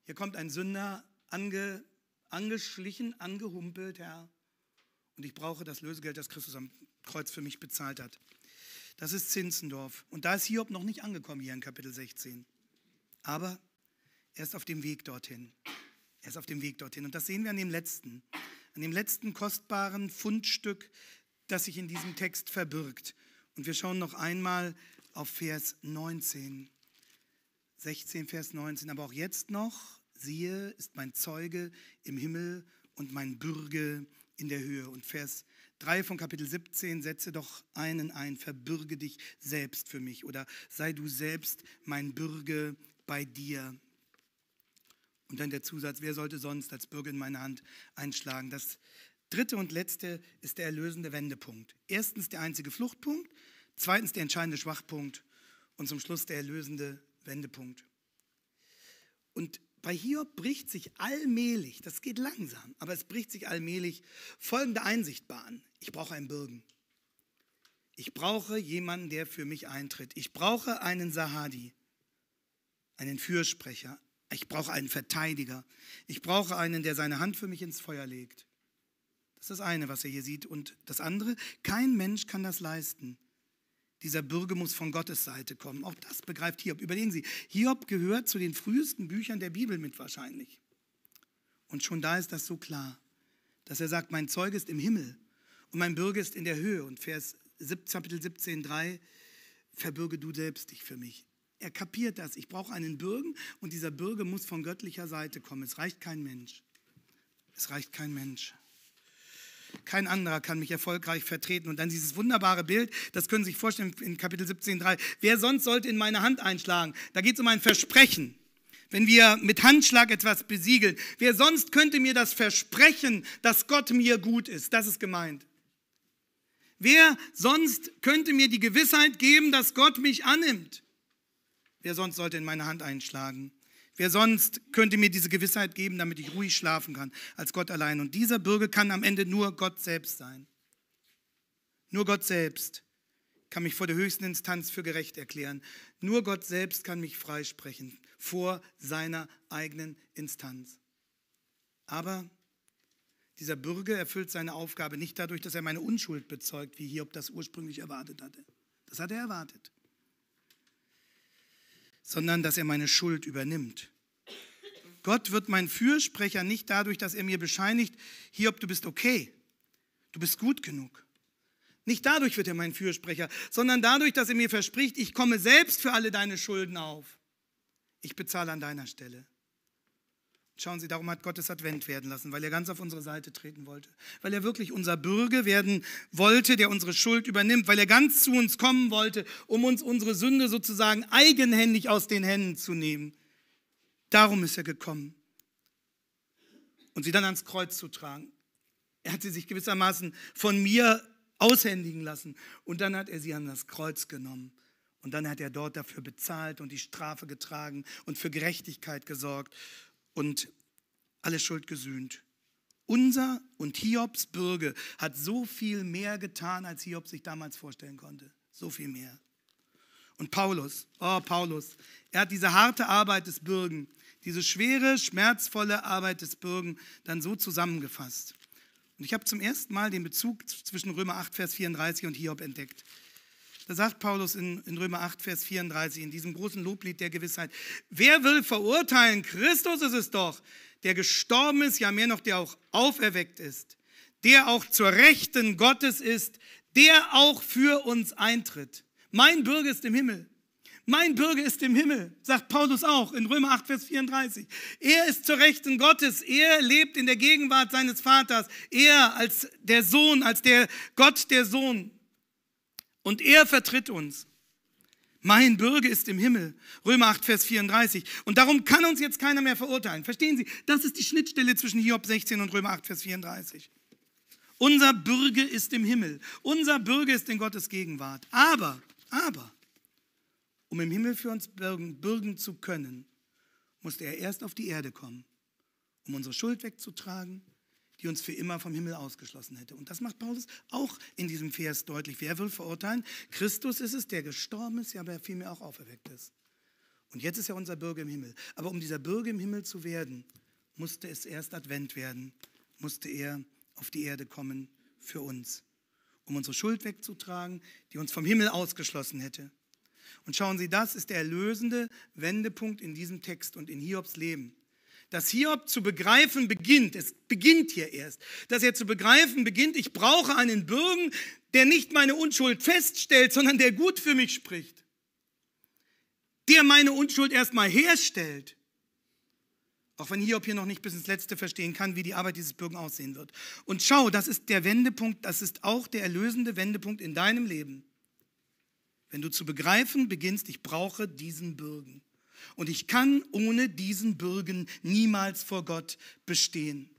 Hier kommt ein Sünder ange, angeschlichen, angehumpelt, Herr. Und ich brauche das Lösegeld, das Christus am Kreuz für mich bezahlt hat. Das ist Zinzendorf. Und da ist Hiob noch nicht angekommen, hier in Kapitel 16. Aber er ist auf dem Weg dorthin. Er ist auf dem Weg dorthin. Und das sehen wir an dem letzten, an dem letzten kostbaren Fundstück, das sich in diesem Text verbirgt. Und wir schauen noch einmal auf Vers 19, 16, Vers 19. Aber auch jetzt noch, siehe, ist mein Zeuge im Himmel und mein Bürge in der Höhe. Und Vers 3 von Kapitel 17, setze doch einen ein, verbürge dich selbst für mich oder sei du selbst mein Bürge bei dir. Und dann der Zusatz, wer sollte sonst als Bürger in meine Hand einschlagen? Das dritte und letzte ist der erlösende Wendepunkt. Erstens der einzige Fluchtpunkt, zweitens der entscheidende Schwachpunkt und zum Schluss der erlösende Wendepunkt. Und bei Hiob bricht sich allmählich, das geht langsam, aber es bricht sich allmählich folgende Einsicht an. Ich brauche einen Bürgen. Ich brauche jemanden, der für mich eintritt. Ich brauche einen Sahadi einen Fürsprecher, ich brauche einen Verteidiger, ich brauche einen, der seine Hand für mich ins Feuer legt. Das ist das eine, was er hier sieht. Und das andere, kein Mensch kann das leisten. Dieser Bürger muss von Gottes Seite kommen. Auch das begreift Hiob. Überlegen Sie, Hiob gehört zu den frühesten Büchern der Bibel mit wahrscheinlich. Und schon da ist das so klar, dass er sagt, mein Zeuge ist im Himmel und mein Bürger ist in der Höhe. Und Vers 17, Kapitel 17, 3, verbürge du selbst dich für mich. Er kapiert das. Ich brauche einen Bürgen und dieser Bürger muss von göttlicher Seite kommen. Es reicht kein Mensch. Es reicht kein Mensch. Kein anderer kann mich erfolgreich vertreten. Und dann dieses wunderbare Bild, das können Sie sich vorstellen in Kapitel 17,3. Wer sonst sollte in meine Hand einschlagen? Da geht es um ein Versprechen. Wenn wir mit Handschlag etwas besiegeln, wer sonst könnte mir das versprechen, dass Gott mir gut ist? Das ist gemeint. Wer sonst könnte mir die Gewissheit geben, dass Gott mich annimmt? Wer sonst sollte in meine Hand einschlagen? Wer sonst könnte mir diese Gewissheit geben, damit ich ruhig schlafen kann, als Gott allein? Und dieser Bürger kann am Ende nur Gott selbst sein. Nur Gott selbst kann mich vor der höchsten Instanz für gerecht erklären. Nur Gott selbst kann mich freisprechen vor seiner eigenen Instanz. Aber dieser Bürger erfüllt seine Aufgabe nicht dadurch, dass er meine Unschuld bezeugt, wie Hiob das ursprünglich erwartet hatte. Das hat er erwartet sondern dass er meine Schuld übernimmt. Gott wird mein Fürsprecher nicht dadurch, dass er mir bescheinigt, hier, ob du bist okay, du bist gut genug. Nicht dadurch wird er mein Fürsprecher, sondern dadurch, dass er mir verspricht, ich komme selbst für alle deine Schulden auf. Ich bezahle an deiner Stelle. Schauen Sie, darum hat Gott es Advent werden lassen, weil er ganz auf unsere Seite treten wollte, weil er wirklich unser Bürger werden wollte, der unsere Schuld übernimmt, weil er ganz zu uns kommen wollte, um uns unsere Sünde sozusagen eigenhändig aus den Händen zu nehmen. Darum ist er gekommen. Und sie dann ans Kreuz zu tragen. Er hat sie sich gewissermaßen von mir aushändigen lassen. Und dann hat er sie an das Kreuz genommen. Und dann hat er dort dafür bezahlt und die Strafe getragen und für Gerechtigkeit gesorgt und alle Schuld gesühnt. Unser und Hiobs Bürger hat so viel mehr getan, als Hiob sich damals vorstellen konnte. So viel mehr. Und Paulus, oh Paulus, er hat diese harte Arbeit des Bürgen, diese schwere, schmerzvolle Arbeit des Bürgen dann so zusammengefasst. Und ich habe zum ersten Mal den Bezug zwischen Römer 8, Vers 34 und Hiob entdeckt. Da sagt Paulus in, in Römer 8, Vers 34, in diesem großen Loblied der Gewissheit, wer will verurteilen? Christus ist es doch, der gestorben ist, ja mehr noch, der auch auferweckt ist, der auch zur Rechten Gottes ist, der auch für uns eintritt. Mein Bürger ist im Himmel. Mein Bürger ist im Himmel, sagt Paulus auch in Römer 8, Vers 34. Er ist zur Rechten Gottes, er lebt in der Gegenwart seines Vaters, er als der Sohn, als der Gott der Sohn und er vertritt uns. Mein Bürger ist im Himmel. Römer 8, Vers 34. Und darum kann uns jetzt keiner mehr verurteilen. Verstehen Sie? Das ist die Schnittstelle zwischen Hiob 16 und Römer 8, Vers 34. Unser Bürger ist im Himmel. Unser Bürger ist in Gottes Gegenwart. Aber, aber, um im Himmel für uns bürgen, bürgen zu können, musste er erst auf die Erde kommen, um unsere Schuld wegzutragen die uns für immer vom Himmel ausgeschlossen hätte. Und das macht Paulus auch in diesem Vers deutlich. Wer will verurteilen? Christus ist es, der gestorben ist, ja, aber vielmehr auch auferweckt ist. Und jetzt ist er unser Bürger im Himmel. Aber um dieser Bürger im Himmel zu werden, musste es erst Advent werden, musste er auf die Erde kommen für uns, um unsere Schuld wegzutragen, die uns vom Himmel ausgeschlossen hätte. Und schauen Sie, das ist der erlösende Wendepunkt in diesem Text und in Hiobs Leben dass Hiob zu begreifen beginnt, es beginnt hier erst, dass er zu begreifen beginnt, ich brauche einen Bürgen, der nicht meine Unschuld feststellt, sondern der gut für mich spricht, der meine Unschuld erstmal herstellt. Auch wenn Hiob hier noch nicht bis ins Letzte verstehen kann, wie die Arbeit dieses Bürgen aussehen wird. Und schau, das ist der Wendepunkt, das ist auch der erlösende Wendepunkt in deinem Leben. Wenn du zu begreifen beginnst, ich brauche diesen Bürgen. Und ich kann ohne diesen Bürgen niemals vor Gott bestehen.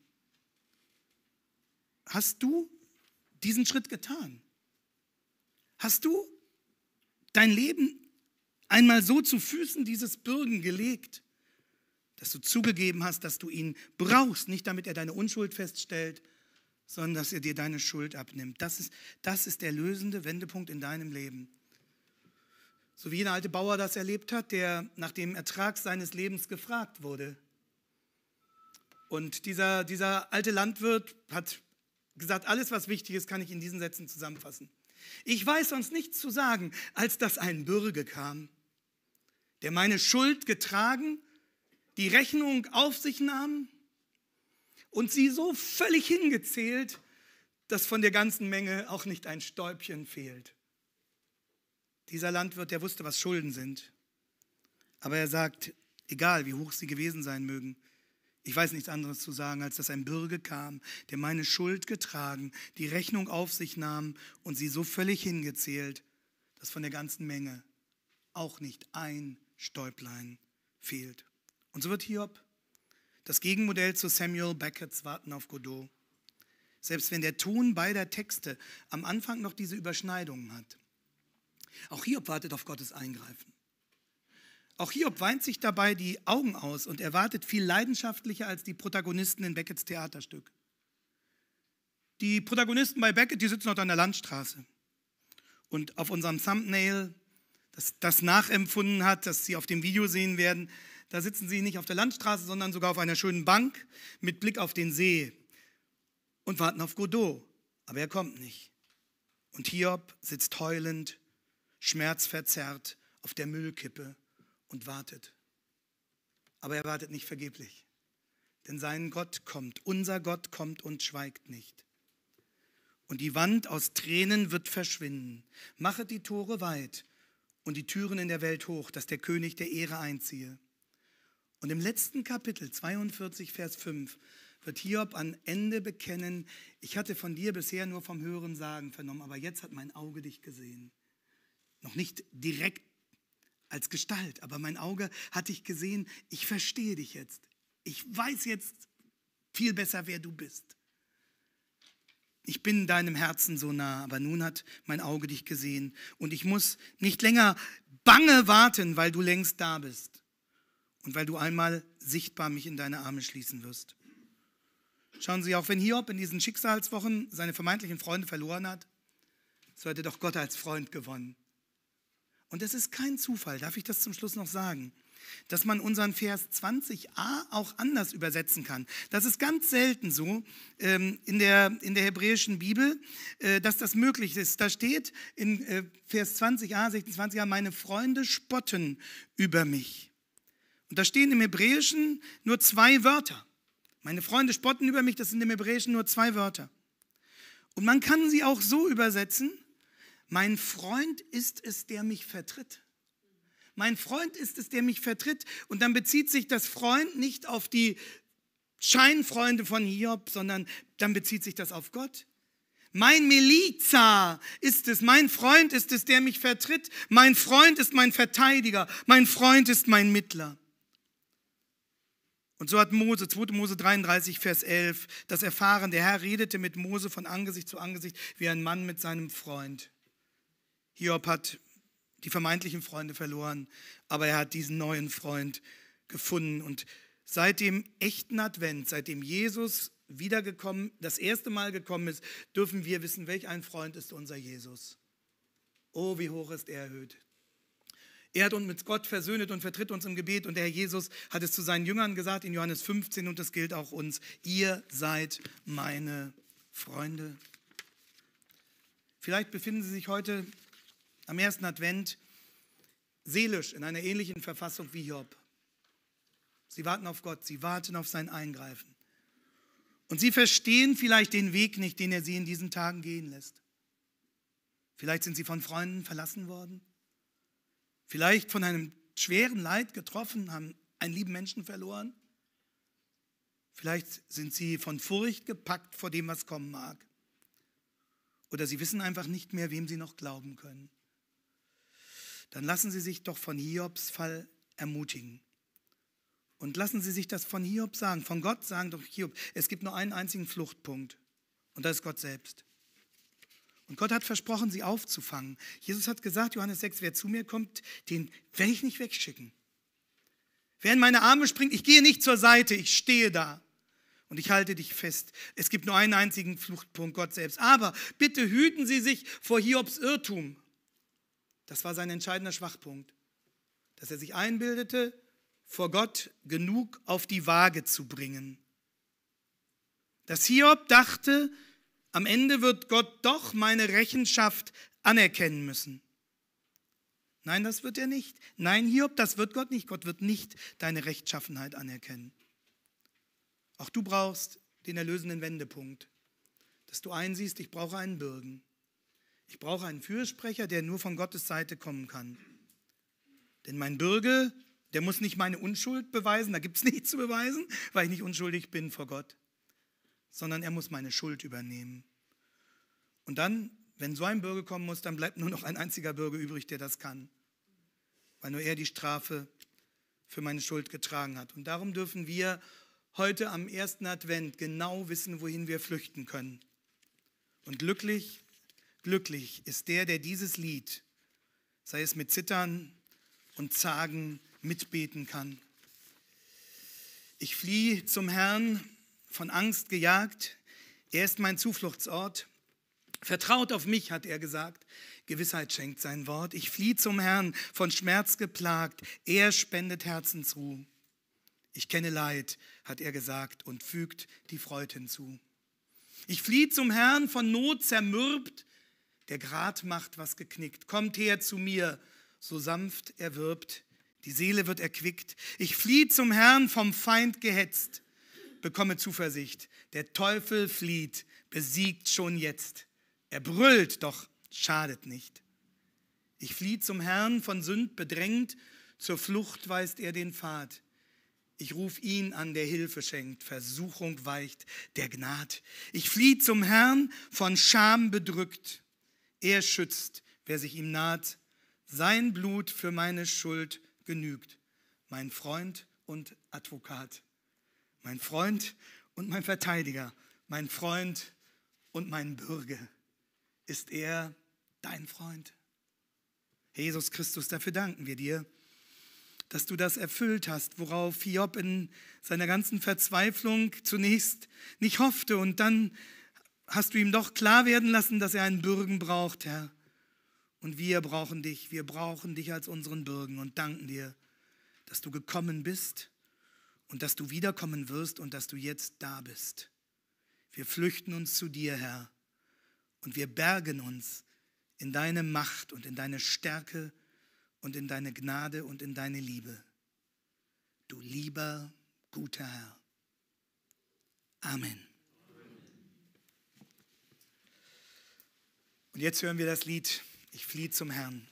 Hast du diesen Schritt getan? Hast du dein Leben einmal so zu Füßen dieses Bürgen gelegt, dass du zugegeben hast, dass du ihn brauchst, nicht damit er deine Unschuld feststellt, sondern dass er dir deine Schuld abnimmt. Das ist, das ist der lösende Wendepunkt in deinem Leben. So wie jeder alte Bauer das erlebt hat, der nach dem Ertrag seines Lebens gefragt wurde. Und dieser, dieser alte Landwirt hat gesagt, alles, was wichtig ist, kann ich in diesen Sätzen zusammenfassen. Ich weiß sonst nichts zu sagen, als dass ein Bürge kam, der meine Schuld getragen, die Rechnung auf sich nahm und sie so völlig hingezählt, dass von der ganzen Menge auch nicht ein Stäubchen fehlt. Dieser Landwirt, der wusste, was Schulden sind. Aber er sagt, egal wie hoch sie gewesen sein mögen, ich weiß nichts anderes zu sagen, als dass ein Bürger kam, der meine Schuld getragen, die Rechnung auf sich nahm und sie so völlig hingezählt, dass von der ganzen Menge auch nicht ein Stäublein fehlt. Und so wird Hiob das Gegenmodell zu Samuel Beckett's Warten auf Godot. Selbst wenn der Ton beider Texte am Anfang noch diese Überschneidungen hat. Auch Hiob wartet auf Gottes Eingreifen. Auch Hiob weint sich dabei die Augen aus und erwartet viel leidenschaftlicher als die Protagonisten in Beckett's Theaterstück. Die Protagonisten bei Beckett, die sitzen dort an der Landstraße. Und auf unserem Thumbnail, das das nachempfunden hat, das Sie auf dem Video sehen werden, da sitzen sie nicht auf der Landstraße, sondern sogar auf einer schönen Bank mit Blick auf den See und warten auf Godot. Aber er kommt nicht. Und Hiob sitzt heulend schmerzverzerrt auf der Müllkippe und wartet. Aber er wartet nicht vergeblich, denn sein Gott kommt, unser Gott kommt und schweigt nicht. Und die Wand aus Tränen wird verschwinden. Machet die Tore weit und die Türen in der Welt hoch, dass der König der Ehre einziehe. Und im letzten Kapitel 42, Vers 5 wird Hiob an Ende bekennen, ich hatte von dir bisher nur vom Hören sagen vernommen, aber jetzt hat mein Auge dich gesehen noch nicht direkt als Gestalt, aber mein Auge hat dich gesehen, ich verstehe dich jetzt. Ich weiß jetzt viel besser, wer du bist. Ich bin deinem Herzen so nah, aber nun hat mein Auge dich gesehen und ich muss nicht länger bange warten, weil du längst da bist und weil du einmal sichtbar mich in deine Arme schließen wirst. Schauen Sie, auch wenn Hiob in diesen Schicksalswochen seine vermeintlichen Freunde verloren hat, so hat er doch Gott als Freund gewonnen. Und es ist kein Zufall, darf ich das zum Schluss noch sagen, dass man unseren Vers 20a auch anders übersetzen kann. Das ist ganz selten so ähm, in, der, in der hebräischen Bibel, äh, dass das möglich ist. Da steht in äh, Vers 20a, 26a, meine Freunde spotten über mich. Und da stehen im Hebräischen nur zwei Wörter. Meine Freunde spotten über mich, das sind im Hebräischen nur zwei Wörter. Und man kann sie auch so übersetzen, mein Freund ist es, der mich vertritt. Mein Freund ist es, der mich vertritt. Und dann bezieht sich das Freund nicht auf die Scheinfreunde von Hiob, sondern dann bezieht sich das auf Gott. Mein Miliza ist es, mein Freund ist es, der mich vertritt. Mein Freund ist mein Verteidiger, mein Freund ist mein Mittler. Und so hat Mose, 2. Mose 33, Vers 11, das erfahren. Der Herr redete mit Mose von Angesicht zu Angesicht wie ein Mann mit seinem Freund. Hiob hat die vermeintlichen Freunde verloren, aber er hat diesen neuen Freund gefunden. Und seit dem echten Advent, seitdem Jesus wiedergekommen, das erste Mal gekommen ist, dürfen wir wissen, welch ein Freund ist unser Jesus. Oh, wie hoch ist er erhöht. Er hat uns mit Gott versöhnet und vertritt uns im Gebet. Und der Herr Jesus hat es zu seinen Jüngern gesagt in Johannes 15 und das gilt auch uns. Ihr seid meine Freunde. Vielleicht befinden Sie sich heute am ersten Advent seelisch in einer ähnlichen Verfassung wie Job. Sie warten auf Gott, sie warten auf sein Eingreifen. Und sie verstehen vielleicht den Weg nicht, den er sie in diesen Tagen gehen lässt. Vielleicht sind sie von Freunden verlassen worden, vielleicht von einem schweren Leid getroffen, haben einen lieben Menschen verloren. Vielleicht sind sie von Furcht gepackt vor dem, was kommen mag. Oder sie wissen einfach nicht mehr, wem sie noch glauben können dann lassen Sie sich doch von Hiobs Fall ermutigen. Und lassen Sie sich das von Hiob sagen, von Gott sagen doch Hiob. Es gibt nur einen einzigen Fluchtpunkt und das ist Gott selbst. Und Gott hat versprochen, sie aufzufangen. Jesus hat gesagt, Johannes 6, wer zu mir kommt, den werde ich nicht wegschicken. Wer in meine Arme springt, ich gehe nicht zur Seite, ich stehe da und ich halte dich fest. Es gibt nur einen einzigen Fluchtpunkt, Gott selbst. Aber bitte hüten Sie sich vor Hiobs Irrtum. Das war sein entscheidender Schwachpunkt, dass er sich einbildete, vor Gott genug auf die Waage zu bringen. Dass Hiob dachte, am Ende wird Gott doch meine Rechenschaft anerkennen müssen. Nein, das wird er nicht. Nein, Hiob, das wird Gott nicht. Gott wird nicht deine Rechtschaffenheit anerkennen. Auch du brauchst den erlösenden Wendepunkt, dass du einsiehst, ich brauche einen Bürgen. Ich brauche einen Fürsprecher, der nur von Gottes Seite kommen kann. Denn mein Bürger, der muss nicht meine Unschuld beweisen, da gibt es nichts zu beweisen, weil ich nicht unschuldig bin vor Gott, sondern er muss meine Schuld übernehmen. Und dann, wenn so ein Bürger kommen muss, dann bleibt nur noch ein einziger Bürger übrig, der das kann, weil nur er die Strafe für meine Schuld getragen hat. Und darum dürfen wir heute am ersten Advent genau wissen, wohin wir flüchten können. Und glücklich Glücklich ist der, der dieses Lied, sei es mit Zittern und Zagen, mitbeten kann. Ich fliehe zum Herrn, von Angst gejagt. Er ist mein Zufluchtsort. Vertraut auf mich, hat er gesagt. Gewissheit schenkt sein Wort. Ich fliehe zum Herrn, von Schmerz geplagt. Er spendet Herzensruhe. Ich kenne Leid, hat er gesagt und fügt die Freude hinzu. Ich fliehe zum Herrn, von Not zermürbt der Grat macht, was geknickt. Kommt her zu mir, so sanft er wirbt, die Seele wird erquickt. Ich fliehe zum Herrn, vom Feind gehetzt, bekomme Zuversicht. Der Teufel flieht, besiegt schon jetzt. Er brüllt, doch schadet nicht. Ich fliehe zum Herrn, von Sünd bedrängt, zur Flucht weist er den Pfad. Ich ruf ihn an, der Hilfe schenkt, Versuchung weicht, der Gnad. Ich flieh zum Herrn, von Scham bedrückt. Er schützt, wer sich ihm naht. Sein Blut für meine Schuld genügt. Mein Freund und Advokat. Mein Freund und mein Verteidiger. Mein Freund und mein Bürger. Ist er dein Freund? Jesus Christus, dafür danken wir dir, dass du das erfüllt hast, worauf Hiob in seiner ganzen Verzweiflung zunächst nicht hoffte und dann hast du ihm doch klar werden lassen, dass er einen Bürgen braucht, Herr. Und wir brauchen dich, wir brauchen dich als unseren Bürgen und danken dir, dass du gekommen bist und dass du wiederkommen wirst und dass du jetzt da bist. Wir flüchten uns zu dir, Herr, und wir bergen uns in deine Macht und in deine Stärke und in deine Gnade und in deine Liebe. Du lieber, guter Herr. Amen. Und jetzt hören wir das Lied, ich fliehe zum Herrn.